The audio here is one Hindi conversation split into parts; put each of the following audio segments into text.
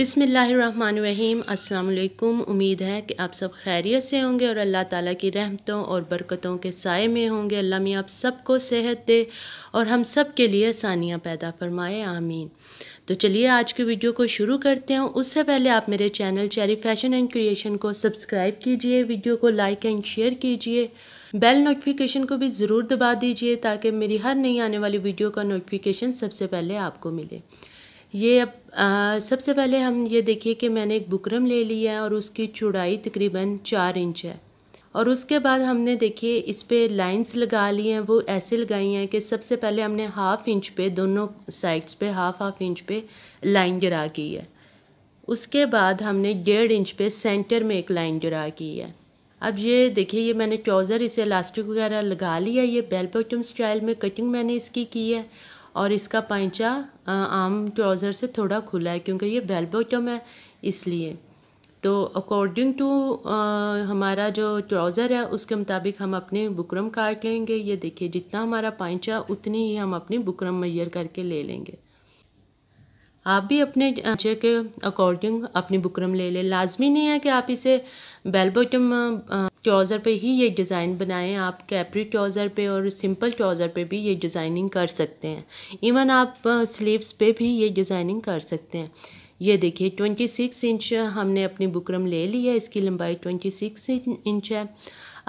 बिसमीम् अल्लाम उम्मीद है कि आप सब खैरियत से होंगे और अल्लाह ताला की रहमतों और बरकतों के साय में होंगे अल्लाह मियाँ आप सबको सेहत दे और हम सब के लिए आसानियाँ पैदा फरमाए आमीन तो चलिए आज की वीडियो को शुरू करते हैं उससे पहले आप मेरे channel cherry fashion and creation को सब्सक्राइब कीजिए वीडियो को लाइक एंड शेयर कीजिए बेल नोटिफिकेशन को भी ज़रूर दबा दीजिए ताकि मेरी हर नई आने वाली वीडियो का नोटिफिकेशन सबसे पहले आपको मिले ये अब सबसे पहले हम ये देखिए कि मैंने एक बुकरम ले लिया है और उसकी चौड़ाई तकरीबन चार इंच है और उसके बाद हमने देखिए इस पर लाइन्स लगा ली हैं वो ऐसे लगाई हैं कि सबसे पहले हमने हाफ़ इंच पे दोनों साइड्स पे हाफ़ हाफ़ इंच पे लाइन जरा की है उसके बाद हमने डेढ़ इंच पे सेंटर में एक लाइन जरा की है अब ये देखिए ये मैंने ट्राउज़र इसे इलास्टिक वगैरह लगा लिया ये बेल बॉटम स्टाइल में कटिंग मैंने इसकी की है और इसका पैंचा आम ट्राउज़र से थोड़ा खुला है क्योंकि ये बेल बॉटम है इसलिए तो अकॉर्डिंग टू हमारा जो ट्राउज़र है उसके मुताबिक हम अपने बुकरम काट लेंगे ये देखिए जितना हमारा पैंचा उतनी ही हम अपनी बुकरम मैयर करके ले लेंगे आप भी अपने बच्चे के अकॉर्डिंग अपनी बुकरम ले लें लाजमी नहीं है कि आप इसे बेल बॉटम ट्राउज़र पे ही ये डिज़ाइन बनाएं आप कैपरी ट्राउज़र पे और सिंपल ट्राउज़र पे भी ये डिज़ाइनिंग कर सकते हैं इवन आप स्लीव्स पे भी ये डिज़ाइनिंग कर सकते हैं ये देखिए ट्वेंटी सिक्स इंच हमने अपनी बुकरम ले ली है इसकी लंबाई ट्वेंटी सिक्स इंच है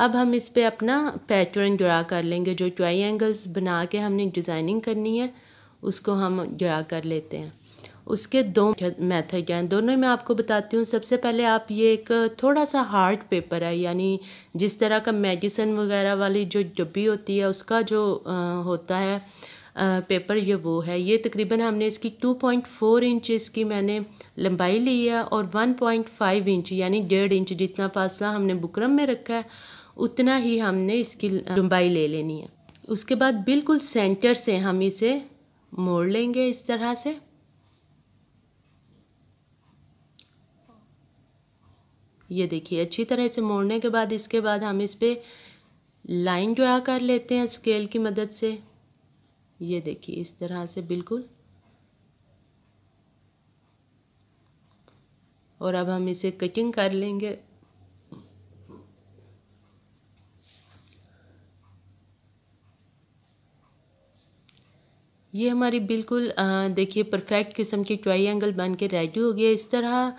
अब हम इस पर अपना पैटर्न ड्रा कर लेंगे जो ट्राई एंगल्स बना के हमने डिज़ाइनिंग करनी है उसको हम ड्रा कर लेते हैं उसके दो मेथड हैं दोनों मैं आपको बताती हूँ सबसे पहले आप ये एक थोड़ा सा हार्ड पेपर है यानी जिस तरह का मेडिसिन वगैरह वाली जो डब्बी होती है उसका जो आ, होता है आ, पेपर ये वो है ये तकरीबन हमने इसकी टू पॉइंट फोर इंच इसकी मैंने लंबाई ली है और वन पॉइंट फाइव इंच यानी डेढ़ इंच जितना फासला हमने बुकरम में रखा है उतना ही हमने इसकी लंबाई ले लेनी है उसके बाद बिल्कुल सेंटर से हम इसे मोड़ लेंगे इस तरह से ये देखिए अच्छी तरह से मोड़ने के बाद इसके बाद हम इस पर लाइन ड्रा कर लेते हैं स्केल की मदद से ये देखिए इस तरह से बिल्कुल और अब हम इसे कटिंग कर लेंगे ये हमारी बिल्कुल देखिए परफेक्ट किस्म की ट्राई एंगल बन के रेडी हो गया इस तरह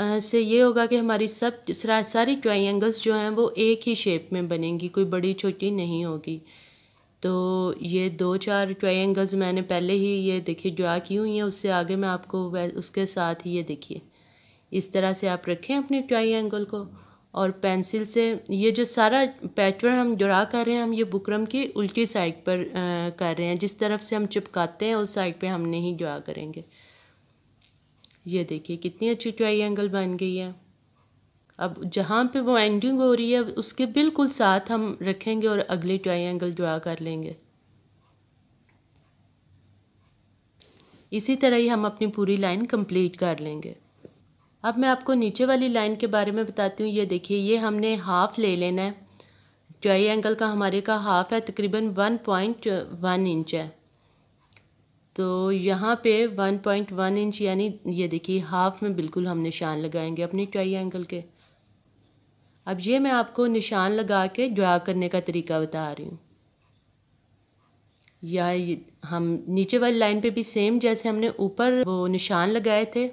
से ये होगा कि हमारी सब सारी ट्राइंगल्स जो हैं वो एक ही शेप में बनेंगी कोई बड़ी छोटी नहीं होगी तो ये दो चार ट्राइंगल्स मैंने पहले ही ये देखिए ड्रा की हुई हैं उससे आगे मैं आपको उसके साथ ही ये देखिए इस तरह से आप रखें अपने ट्राइंगल को और पेंसिल से ये जो सारा पैटर्न हम ड्रा कर रहे हैं हम ये बुकरम की उल्टी साइड पर आ, कर रहे हैं जिस तरफ से हम चिपकाते हैं उस साइड पे हम नहीं ड्रा करेंगे ये देखिए कितनी अच्छी ट्राइंगल बन गई है अब जहाँ पे वो एंडिंग हो रही है उसके बिल्कुल साथ हम रखेंगे और अगली ट्राइंगल ड्रा कर लेंगे इसी तरह ही हम अपनी पूरी लाइन कंप्लीट कर लेंगे अब मैं आपको नीचे वाली लाइन के बारे में बताती हूँ ये देखिए ये हमने हाफ़ ले लेना है ट्राई एंगल का हमारे का हाफ़ है तकरीबन वन पॉइंट वन इंच है तो यहाँ पे 1.1 इंच यानी ये देखिए हाफ में बिल्कुल हम निशान लगाएंगे अपनी एंगल के अब ये मैं आपको निशान लगा के ड्रा करने का तरीका बता रही हूँ या हम नीचे वाली लाइन पे भी सेम जैसे हमने ऊपर वो निशान लगाए थे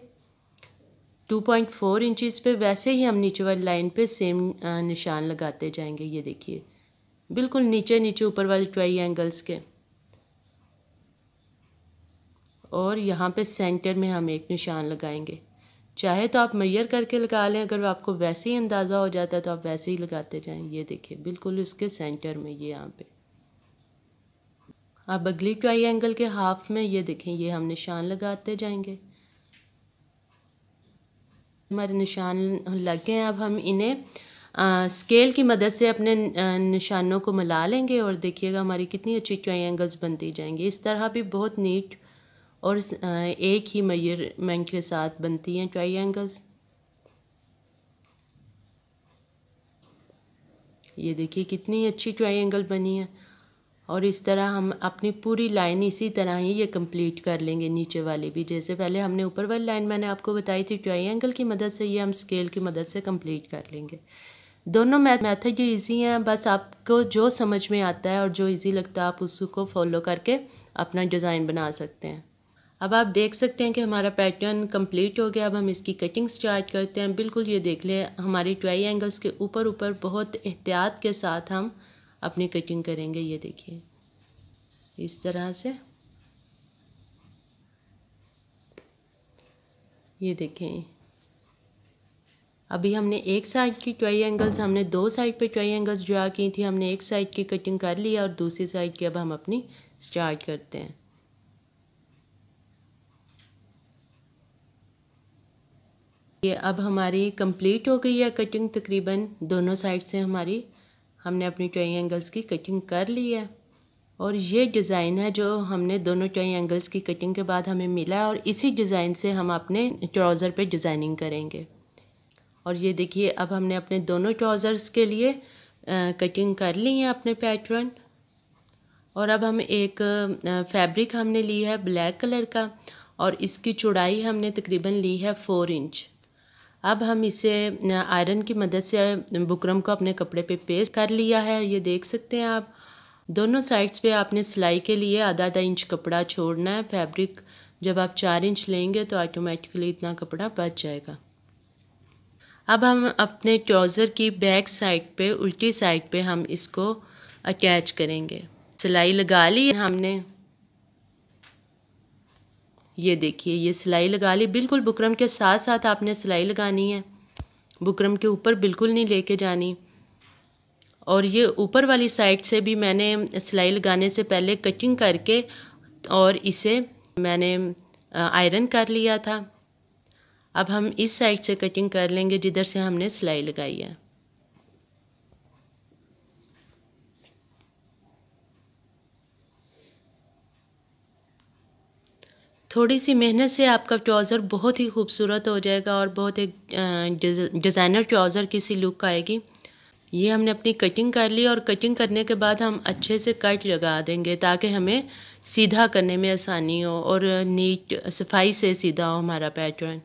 2.4 इंचेस पे वैसे ही हम नीचे वाली लाइन पे सेम निशान लगाते जाएंगे ये देखिए बिल्कुल नीचे नीचे ऊपर वाले ट्राई एंगल्स के और यहाँ पे सेंटर में हम एक निशान लगाएंगे चाहे तो आप मैयर करके लगा लें अगर आपको वैसे ही अंदाज़ा हो जाता है तो आप वैसे ही लगाते जाएं ये देखिए बिल्कुल इसके सेंटर में ये यहाँ पे आप अगली ट्राइंगल के हाफ में ये देखें ये हम निशान लगाते जाएंगे हमारे निशान लग गए हैं अब हम इन्हें आ, स्केल की मदद से अपने निशानों को मिला लेंगे और देखिएगा हमारी कितनी अच्छी ट्राइंगल्स बनती जाएंगी इस तरह भी बहुत नीट और एक ही मयरमेंट के साथ बनती हैं ट्राइंगल्स ये देखिए कितनी अच्छी ट्राइंगल बनी है और इस तरह हम अपनी पूरी लाइन इसी तरह ही ये कंप्लीट कर लेंगे नीचे वाली भी जैसे पहले हमने ऊपर वाली लाइन मैंने आपको बताई थी ट्राइंगल की मदद से ये हम स्केल की मदद से कंप्लीट कर लेंगे दोनों मैथड जो ईज़ी हैं बस आपको जो समझ में आता है और जो ईज़ी लगता है आप उसको फॉलो करके अपना डिज़ाइन बना सकते हैं अब आप देख सकते हैं कि हमारा पैटर्न कंप्लीट हो गया अब हम इसकी कटिंग स्टार्ट करते हैं बिल्कुल ये देख लें हमारी ट्राई एंगल्स के ऊपर ऊपर बहुत एहतियात के साथ हम अपनी कटिंग करेंगे ये देखिए इस तरह से ये देखें अभी हमने एक साइड की ट्राई एंगल्स हमने दो साइड पे ट्राई एंगल्स ड्रा की थी हमने एक साइड की कटिंग कर ली और दूसरी साइड की अब हम अपनी स्टार्ट करते हैं ये अब हमारी कंप्लीट हो गई है कटिंग तकरीबन दोनों साइड से हमारी हमने अपनी ट्राई एंगल्स की कटिंग कर ली है और ये डिज़ाइन है जो हमने दोनों ट्राई एंगल्स की कटिंग के बाद हमें मिला है और इसी डिज़ाइन से हम अपने ट्राउज़र पे डिज़ाइनिंग करेंगे और ये देखिए अब हमने अपने दोनों ट्राउज़र्स के लिए कटिंग कर ली है अपने पैटर्न और अब हम एक फैब्रिक हमने ली है ब्लैक कलर का और इसकी चौड़ाई हमने तकरीबन ली है फोर इंच अब हम इसे आयरन की मदद से बुकरम को अपने कपड़े पे पेस्ट कर लिया है ये देख सकते हैं आप दोनों साइड्स पे आपने सिलाई के लिए आधा आधा इंच कपड़ा छोड़ना है फैब्रिक जब आप चार इंच लेंगे तो ऑटोमेटिकली इतना कपड़ा बच जाएगा अब हम अपने ट्राउज़र की बैक साइड पे उल्टी साइड पे हम इसको अटैच करेंगे सिलाई लगा ली हमने ये देखिए ये सिलाई लगा ली बिल्कुल बुकरम के साथ साथ आपने सिलाई लगानी है बुकरम के ऊपर बिल्कुल नहीं लेके जानी और ये ऊपर वाली साइड से भी मैंने सिलाई लगाने से पहले कटिंग करके और इसे मैंने आयरन कर लिया था अब हम इस साइड से कटिंग कर लेंगे जिधर से हमने सिलाई लगाई है थोड़ी सी मेहनत से आपका ट्राउज़र बहुत ही खूबसूरत हो जाएगा और बहुत एक डिज़ाइनर ट्राउज़र की सी लुक आएगी ये हमने अपनी कटिंग कर ली और कटिंग करने के बाद हम अच्छे से कट लगा देंगे ताकि हमें सीधा करने में आसानी हो और नीट सफाई से सीधा हो हमारा पैटर्न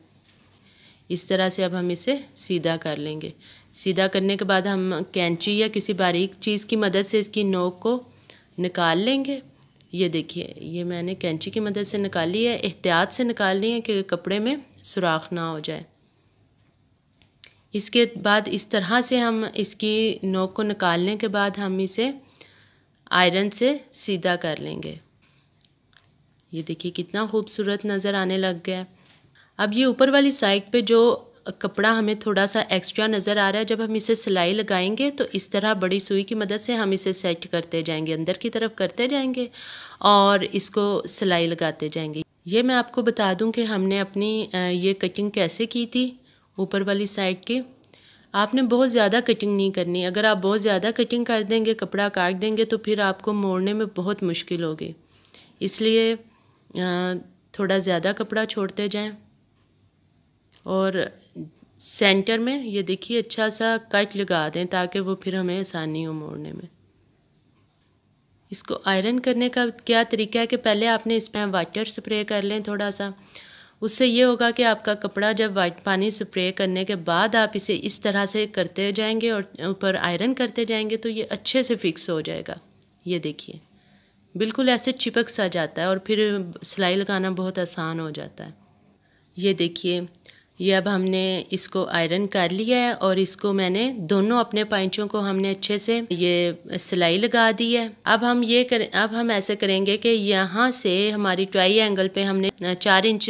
इस तरह से अब हम इसे सीधा कर लेंगे सीधा करने के बाद हम कैंची या किसी बारीक चीज़ की मदद से इसकी नोक को निकाल लेंगे ये देखिए ये मैंने कैंची की मदद से निकाली है एहतियात से निकालनी है कि कपड़े में सुराख ना हो जाए इसके बाद इस तरह से हम इसकी नोक को निकालने के बाद हम इसे आयरन से सीधा कर लेंगे ये देखिए कितना खूबसूरत नज़र आने लग गया अब ये ऊपर वाली साइड पे जो कपड़ा हमें थोड़ा सा एक्स्ट्रा नज़र आ रहा है जब हम इसे सिलाई लगाएंगे तो इस तरह बड़ी सुई की मदद से हम इसे सेट करते जाएंगे अंदर की तरफ करते जाएंगे और इसको सिलाई लगाते जाएंगे ये मैं आपको बता दूं कि हमने अपनी ये कटिंग कैसे की थी ऊपर वाली साइड की आपने बहुत ज़्यादा कटिंग नहीं करनी अगर आप बहुत ज़्यादा कटिंग कर देंगे कपड़ा काट देंगे तो फिर आपको मोड़ने में बहुत मुश्किल होगी इसलिए थोड़ा ज़्यादा कपड़ा छोड़ते जाएँ और सेंटर में ये देखिए अच्छा सा कट लगा दें ताकि वो फिर हमें आसानी हो मोड़ने में इसको आयरन करने का क्या तरीका है कि पहले आपने इसमें वाटर स्प्रे कर लें थोड़ा सा उससे ये होगा कि आपका कपड़ा जब वाइट पानी स्प्रे करने के बाद आप इसे इस तरह से करते जाएंगे और ऊपर आयरन करते जाएंगे तो ये अच्छे से फिक्स हो जाएगा ये देखिए बिल्कुल ऐसे चिपक सा जाता है और फिर सिलाई लगाना बहुत आसान हो जाता है ये देखिए ये अब हमने इसको आयरन कर लिया है और इसको मैंने दोनों अपने पैंचों को हमने अच्छे से ये सिलाई लगा दी है अब हम ये कर अब हम ऐसे करेंगे कि यहाँ से हमारी ट्राई एंगल पे हमने चार इंच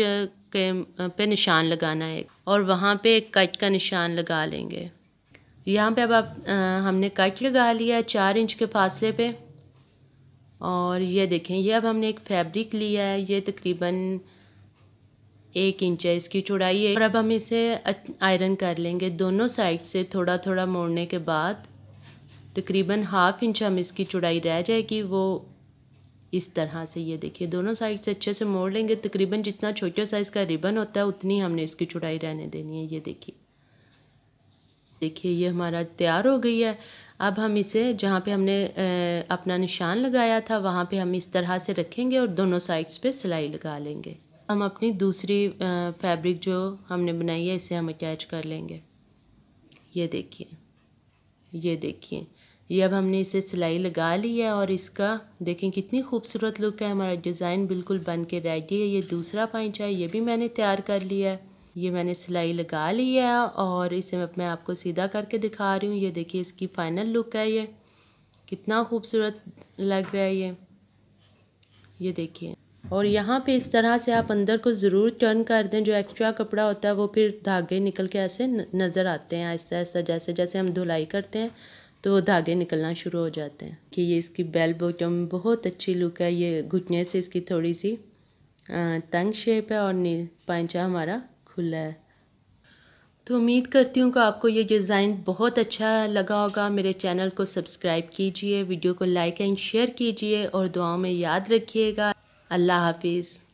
के पे निशान लगाना है और वहाँ पे कट का निशान लगा लेंगे यहाँ पे अब आप हमने कट लगा लिया है चार इंच के फासले पे और ये देखें यह अब हमने एक फैब्रिक लिया है ये तकरीबन एक इंच है इसकी चौड़ाई है और अब हम इसे आयरन कर लेंगे दोनों साइड से थोड़ा थोड़ा मोड़ने के बाद तकरीबन हाफ इंच हम इसकी चौड़ाई रह जाएगी वो इस तरह से ये देखिए दोनों साइड से अच्छे से मोड़ लेंगे तकरीबन जितना छोटे साइज़ का रिबन होता है उतनी हमने इसकी चौड़ाई रहने देनी है ये देखिए देखिए ये हमारा तैयार हो गई है अब हम इसे जहाँ पे हमने अपना निशान लगाया था वहाँ पे हम इस तरह से रखेंगे और दोनों साइड्स पे सिलाई लगा लेंगे हम अपनी दूसरी फैब्रिक जो हमने बनाई है इसे हम अटैच कर लेंगे ये देखिए ये देखिए ये अब हमने इसे सिलाई लगा ली है और इसका देखें कितनी खूबसूरत लुक है हमारा डिज़ाइन बिल्कुल बन के रेडी है ये दूसरा पाइंच है ये भी मैंने तैयार कर लिया है ये मैंने सिलाई लगा ली है और इसे मैं आपको सीधा करके दिखा रही हूँ ये देखिए इसकी फ़ाइनल लुक है ये कितना खूबसूरत लग रहा है ये ये देखिए और यहाँ पे इस तरह से आप अंदर को ज़रूर टर्न कर दें जो एक्स्ट्रा कपड़ा होता है वो फिर धागे निकल के ऐसे नज़र आते हैं ऐसा ऐसा जैसे जैसे हम धुलाई करते हैं तो वो धागे निकलना शुरू हो जाते हैं कि ये इसकी बेल बॉटम बहुत अच्छी लुक है ये घुटने से इसकी थोड़ी सी तंग शेप है और पैंचा हमारा खुला है तो उम्मीद करती हूँ कि आपको ये डिज़ाइन बहुत अच्छा लगा होगा मेरे चैनल को सब्सक्राइब कीजिए वीडियो को लाइक एंड शेयर कीजिए और दुआओं में याद रखिएगा الله حافظ